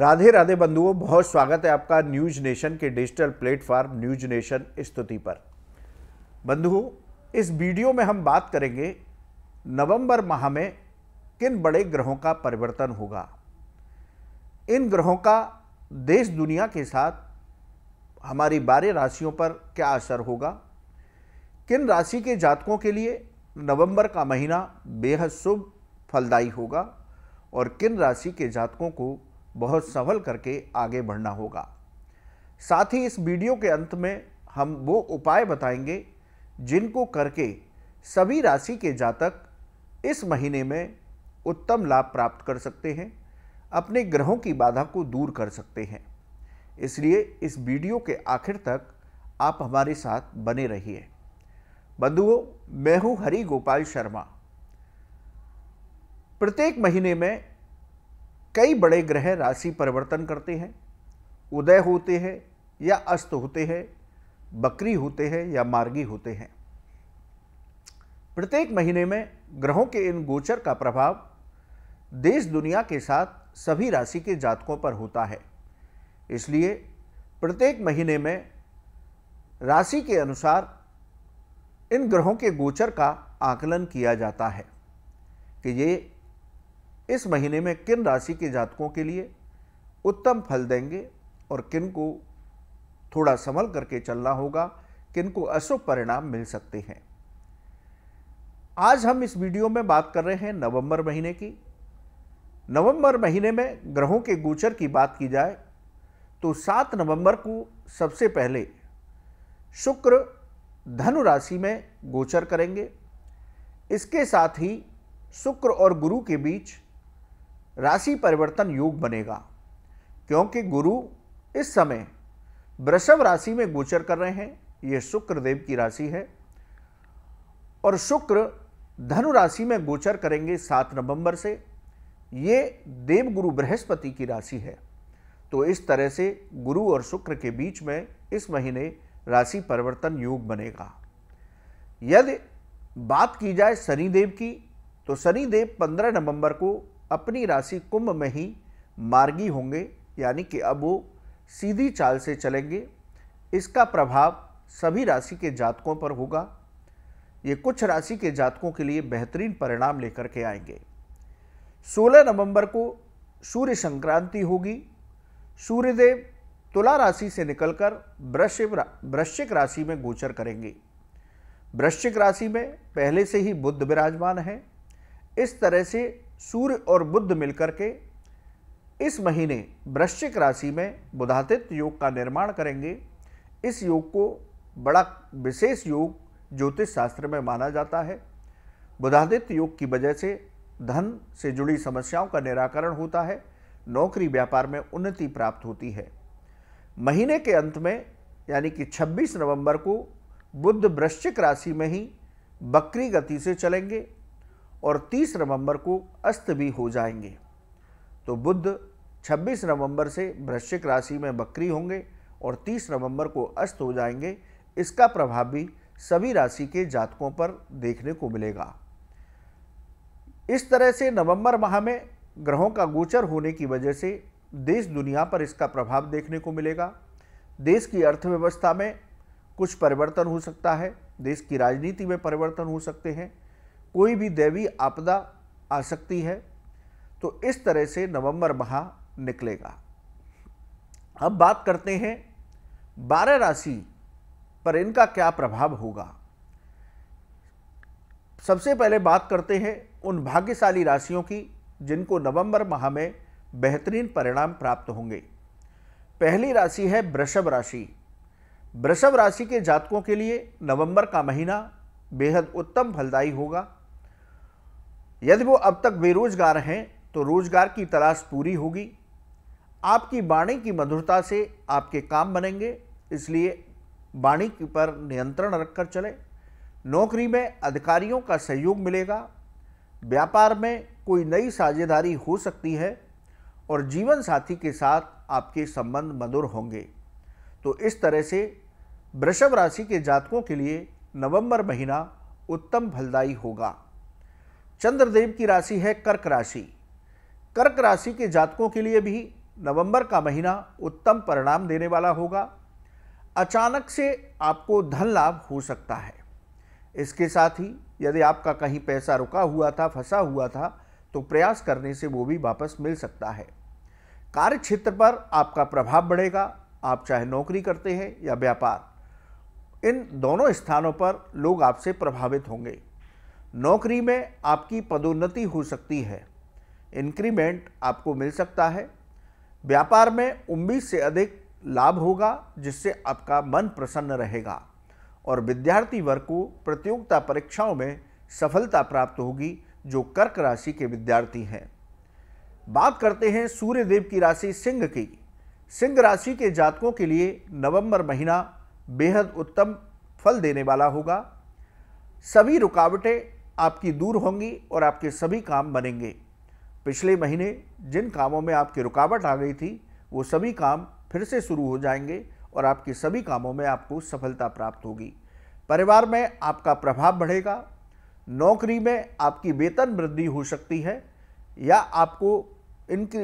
राधे राधे बंधुओं बहुत स्वागत है आपका न्यूज नेशन के डिजिटल प्लेटफॉर्म न्यूज नेशन स्तुति पर बंधुओं इस वीडियो में हम बात करेंगे नवंबर माह में किन बड़े ग्रहों का परिवर्तन होगा इन ग्रहों का देश दुनिया के साथ हमारी बारह राशियों पर क्या असर होगा किन राशि के जातकों के लिए नवंबर का महीना बेहद शुभ फलदायी होगा और किन राशि के जातकों को बहुत संभल करके आगे बढ़ना होगा साथ ही इस वीडियो के अंत में हम वो उपाय बताएंगे जिनको करके सभी राशि के जातक इस महीने में उत्तम लाभ प्राप्त कर सकते हैं अपने ग्रहों की बाधा को दूर कर सकते हैं इसलिए इस वीडियो के आखिर तक आप हमारे साथ बने रहिए बंधुओं मैं हूं हरि गोपाल शर्मा प्रत्येक महीने में कई बड़े ग्रह राशि परिवर्तन करते हैं उदय होते हैं या अस्त होते हैं बकरी होते हैं या मार्गी होते हैं प्रत्येक महीने में ग्रहों के इन गोचर का प्रभाव देश दुनिया के साथ सभी राशि के जातकों पर होता है इसलिए प्रत्येक महीने में राशि के अनुसार इन ग्रहों के गोचर का आकलन किया जाता है कि ये इस महीने में किन राशि के जातकों के लिए उत्तम फल देंगे और किन को थोड़ा संभल करके चलना होगा किन को अशुभ परिणाम मिल सकते हैं आज हम इस वीडियो में बात कर रहे हैं नवंबर महीने की नवंबर महीने में ग्रहों के गोचर की बात की जाए तो सात नवंबर को सबसे पहले शुक्र धनु राशि में गोचर करेंगे इसके साथ ही शुक्र और गुरु के बीच राशि परिवर्तन योग बनेगा क्योंकि गुरु इस समय वृषभ राशि में गोचर कर रहे हैं ये शुक्रदेव की राशि है और शुक्र धनु राशि में गोचर करेंगे सात नवंबर से ये देव गुरु बृहस्पति की राशि है तो इस तरह से गुरु और शुक्र के बीच में इस महीने राशि परिवर्तन योग बनेगा यदि बात की जाए शनिदेव की तो शनिदेव 15 नवंबर को अपनी राशि कुंभ में ही मार्गी होंगे यानी कि अब वो सीधी चाल से चलेंगे इसका प्रभाव सभी राशि के जातकों पर होगा ये कुछ राशि के जातकों के लिए बेहतरीन परिणाम लेकर के आएंगे 16 नवंबर को सूर्य संक्रांति होगी सूर्यदेव तुला राशि से निकलकर वृश्चिक वृश्चिक राशि में गोचर करेंगे वृश्चिक राशि में पहले से ही बुद्ध विराजमान है इस तरह से सूर्य और बुद्ध मिलकर के इस महीने वृश्चिक राशि में बुधातित योग का निर्माण करेंगे इस योग को बड़ा विशेष योग ज्योतिष शास्त्र में माना जाता है बुधादित्य योग की वजह से धन से जुड़ी समस्याओं का निराकरण होता है नौकरी व्यापार में उन्नति प्राप्त होती है महीने के अंत में यानी कि 26 नवंबर को बुद्ध वृश्चिक राशि में ही बकरी गति से चलेंगे और 30 नवंबर को अस्त भी हो जाएंगे तो बुद्ध 26 नवंबर से वृश्चिक राशि में बकरी होंगे और 30 नवंबर को अस्त हो जाएंगे इसका प्रभाव भी सभी राशि के जातकों पर देखने को मिलेगा इस तरह से नवंबर माह में ग्रहों का गोचर होने की वजह से देश दुनिया पर इसका प्रभाव देखने को मिलेगा देश की अर्थव्यवस्था में कुछ परिवर्तन हो सकता है देश की राजनीति में परिवर्तन हो सकते हैं कोई भी दैवी आपदा आ सकती है तो इस तरह से नवंबर माह निकलेगा अब बात करते हैं बारह राशि पर इनका क्या प्रभाव होगा सबसे पहले बात करते हैं उन भाग्यशाली राशियों की जिनको नवंबर माह में बेहतरीन परिणाम प्राप्त होंगे पहली राशि है वृषभ राशि वृषभ राशि के जातकों के लिए नवंबर का महीना बेहद उत्तम फलदायी होगा यदि वो अब तक बेरोजगार हैं तो रोजगार की तलाश पूरी होगी आपकी वाणी की मधुरता से आपके काम बनेंगे इसलिए वाणी पर नियंत्रण रखकर चले नौकरी में अधिकारियों का सहयोग मिलेगा व्यापार में कोई नई साझेदारी हो सकती है और जीवन साथी के साथ आपके संबंध मधुर होंगे तो इस तरह से वृषभ राशि के जातकों के लिए नवंबर महीना उत्तम फलदायी होगा चंद्रदेव की राशि है कर्क राशि कर्क राशि के जातकों के लिए भी नवंबर का महीना उत्तम परिणाम देने वाला होगा अचानक से आपको धन लाभ हो सकता है इसके साथ ही यदि आपका कहीं पैसा रुका हुआ था फंसा हुआ था तो प्रयास करने से वो भी वापस मिल सकता है कार्य क्षेत्र पर आपका प्रभाव बढ़ेगा आप चाहे नौकरी करते हैं या व्यापार इन दोनों स्थानों पर लोग आपसे प्रभावित होंगे नौकरी में आपकी पदोन्नति हो सकती है इंक्रीमेंट आपको मिल सकता है व्यापार में उम्मीद से अधिक लाभ होगा जिससे आपका मन प्रसन्न रहेगा और विद्यार्थी वर्ग को प्रतियोगिता परीक्षाओं में सफलता प्राप्त होगी जो कर्क राशि के विद्यार्थी हैं बात करते हैं सूर्यदेव की राशि सिंह की सिंह राशि के जातकों के लिए नवंबर महीना बेहद उत्तम फल देने वाला होगा सभी रुकावटें आपकी दूर होंगी और आपके सभी काम बनेंगे पिछले महीने जिन कामों में आपकी रुकावट आ गई थी वो सभी काम फिर से शुरू हो जाएंगे और आपके सभी कामों में आपको सफलता प्राप्त होगी परिवार में आपका प्रभाव बढ़ेगा नौकरी में आपकी वेतन वृद्धि हो सकती है या आपको इनकी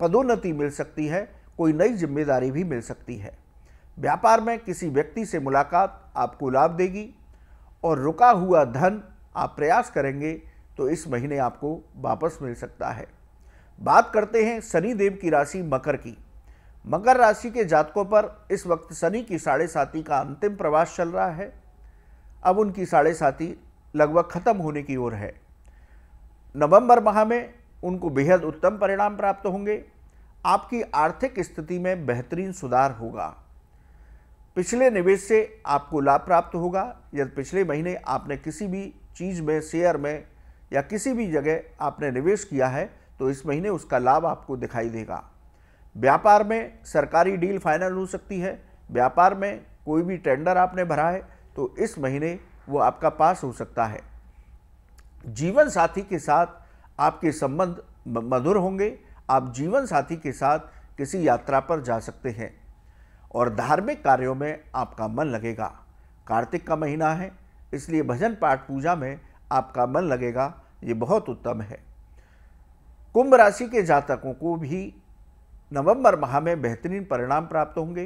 पदोन्नति मिल सकती है कोई नई जिम्मेदारी भी मिल सकती है व्यापार में किसी व्यक्ति से मुलाकात आपको लाभ देगी और रुका हुआ धन आप प्रयास करेंगे तो इस महीने आपको वापस मिल सकता है बात करते हैं शनि देव की राशि मकर की मकर राशि के जातकों पर इस वक्त शनि की साढ़े साथी का अंतिम प्रवास चल रहा है अब उनकी साढ़े साथी लगभग खत्म होने की ओर है नवंबर माह में उनको बेहद उत्तम परिणाम प्राप्त होंगे आपकी आर्थिक स्थिति में बेहतरीन सुधार होगा पिछले निवेश से आपको लाभ प्राप्त होगा यदि पिछले महीने आपने किसी भी चीज़ में शेयर में या किसी भी जगह आपने निवेश किया है तो इस महीने उसका लाभ आपको दिखाई देगा व्यापार में सरकारी डील फाइनल हो सकती है व्यापार में कोई भी टेंडर आपने भरा है तो इस महीने वो आपका पास हो सकता है जीवन साथी के साथ आपके संबंध मधुर होंगे आप जीवन साथी के साथ किसी यात्रा पर जा सकते हैं और धार्मिक कार्यों में आपका मन लगेगा कार्तिक का महीना है इसलिए भजन पाठ पूजा में आपका मन लगेगा ये बहुत उत्तम है कुंभ राशि के जातकों को भी नवंबर माह में बेहतरीन परिणाम प्राप्त होंगे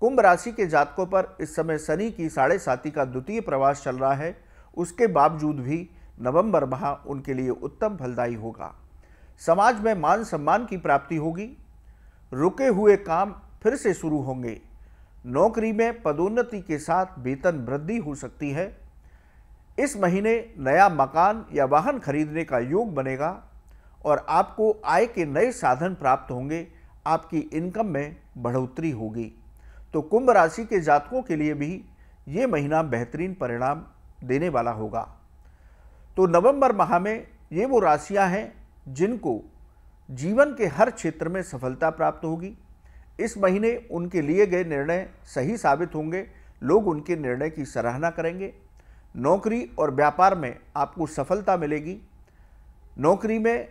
कुंभ राशि के जातकों पर इस समय शनि की साढ़े साती का द्वितीय प्रवास चल रहा है उसके बावजूद भी नवंबर माह उनके लिए उत्तम फलदायी होगा समाज में मान सम्मान की प्राप्ति होगी रुके हुए काम फिर से शुरू होंगे नौकरी में पदोन्नति के साथ वेतन वृद्धि हो सकती है इस महीने नया मकान या वाहन खरीदने का योग बनेगा और आपको आय के नए साधन प्राप्त होंगे आपकी इनकम में बढ़ोतरी होगी तो कुंभ राशि के जातकों के लिए भी ये महीना बेहतरीन परिणाम देने वाला होगा तो नवंबर माह में ये वो राशियां हैं जिनको जीवन के हर क्षेत्र में सफलता प्राप्त होगी इस महीने उनके लिए गए निर्णय सही साबित होंगे लोग उनके निर्णय की सराहना करेंगे नौकरी और व्यापार में आपको सफलता मिलेगी नौकरी में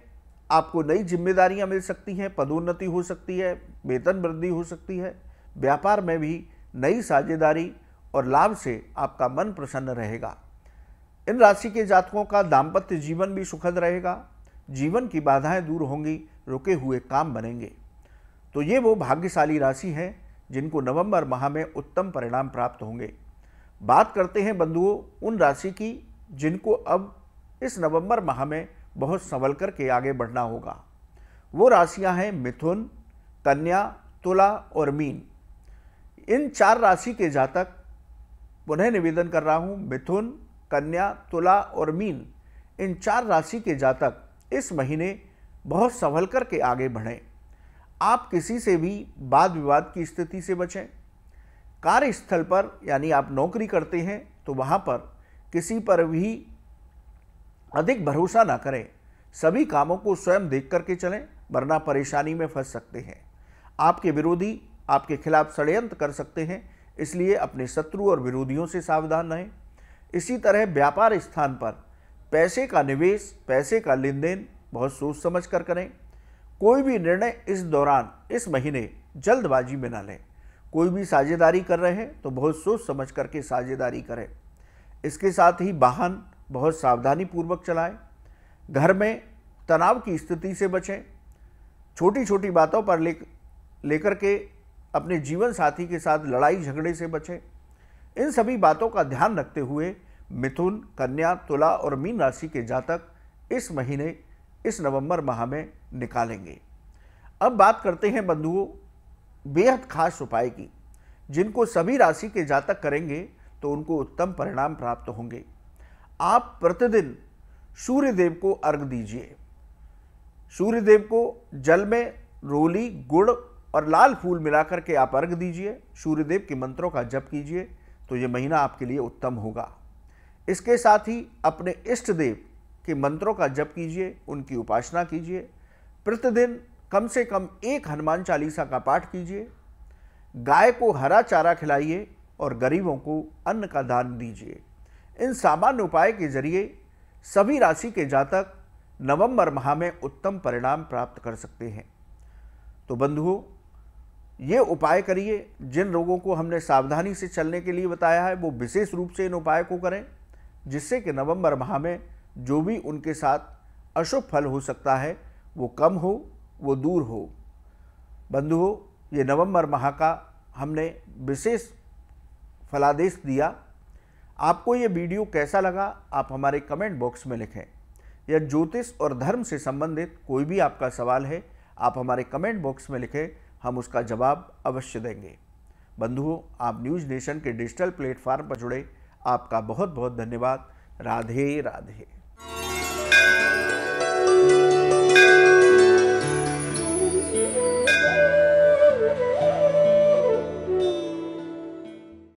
आपको नई जिम्मेदारियां मिल सकती हैं पदोन्नति हो सकती है वेतन वृद्धि हो सकती है व्यापार में भी नई साझेदारी और लाभ से आपका मन प्रसन्न रहेगा इन राशि के जातकों का दाम्पत्य जीवन भी सुखद रहेगा जीवन की बाधाएं दूर होंगी रुके हुए काम बनेंगे तो ये वो भाग्यशाली राशि हैं जिनको नवंबर माह में उत्तम परिणाम प्राप्त होंगे बात करते हैं बंधुओं उन राशि की जिनको अब इस नवंबर माह में बहुत संभल करके आगे बढ़ना होगा वो राशियां हैं मिथुन कन्या तुला और मीन इन चार राशि के जातक पुनः निवेदन कर रहा हूँ मिथुन कन्या तुला और मीन इन चार राशि के जातक इस महीने बहुत संभल करके आगे बढ़ें आप किसी से भी वाद विवाद की स्थिति से बचें कार्यस्थल पर यानी आप नौकरी करते हैं तो वहाँ पर किसी पर भी अधिक भरोसा ना करें सभी कामों को स्वयं देख करके चलें वरना परेशानी में फंस सकते हैं आपके विरोधी आपके खिलाफ षडयंत्र कर सकते हैं इसलिए अपने शत्रु और विरोधियों से सावधान रहें इसी तरह व्यापार स्थान पर पैसे का निवेश पैसे का लेन देन बहुत सोच समझ कर करें कोई भी निर्णय इस दौरान इस महीने जल्दबाजी में ना लें कोई भी साझेदारी कर रहे हैं तो बहुत सोच समझ करके साझेदारी करें इसके साथ ही वाहन बहुत सावधानी पूर्वक चलाएं घर में तनाव की स्थिति से बचें छोटी छोटी बातों पर ले लेकर के अपने जीवन साथी के साथ लड़ाई झगड़े से बचें इन सभी बातों का ध्यान रखते हुए मिथुन कन्या तुला और मीन राशि के जातक इस महीने इस नवंबर माह में निकालेंगे अब बात करते हैं बंधुओं बेहद खास उपाय की जिनको सभी राशि के जातक करेंगे तो उनको उत्तम परिणाम प्राप्त होंगे आप प्रतिदिन सूर्यदेव को अर्घ दीजिए सूर्यदेव को जल में रोली गुड़ और लाल फूल मिलाकर के आप अर्घ दीजिए सूर्यदेव के मंत्रों का जप कीजिए तो ये महीना आपके लिए उत्तम होगा इसके साथ ही अपने इष्ट देव के मंत्रों का जप कीजिए उनकी उपासना कीजिए प्रतिदिन कम से कम एक हनुमान चालीसा का पाठ कीजिए गाय को हरा चारा खिलाइए और गरीबों को अन्न का दान दीजिए इन सामान्य उपाय के जरिए सभी राशि के जातक नवंबर माह में उत्तम परिणाम प्राप्त कर सकते हैं तो बंधुओं ये उपाय करिए जिन लोगों को हमने सावधानी से चलने के लिए बताया है वो विशेष रूप से इन उपाय को करें जिससे कि नवंबर माह में जो भी उनके साथ अशुभ फल हो सकता है वो कम हो वो दूर हो बंधुओं ये नवंबर माह का हमने विशेष फलादेश दिया आपको ये वीडियो कैसा लगा आप हमारे कमेंट बॉक्स में लिखें या ज्योतिष और धर्म से संबंधित कोई भी आपका सवाल है आप हमारे कमेंट बॉक्स में लिखें हम उसका जवाब अवश्य देंगे बंधुओं आप न्यूज़ नेशन के डिजिटल प्लेटफार्म पर जुड़े आपका बहुत बहुत धन्यवाद राधे राधे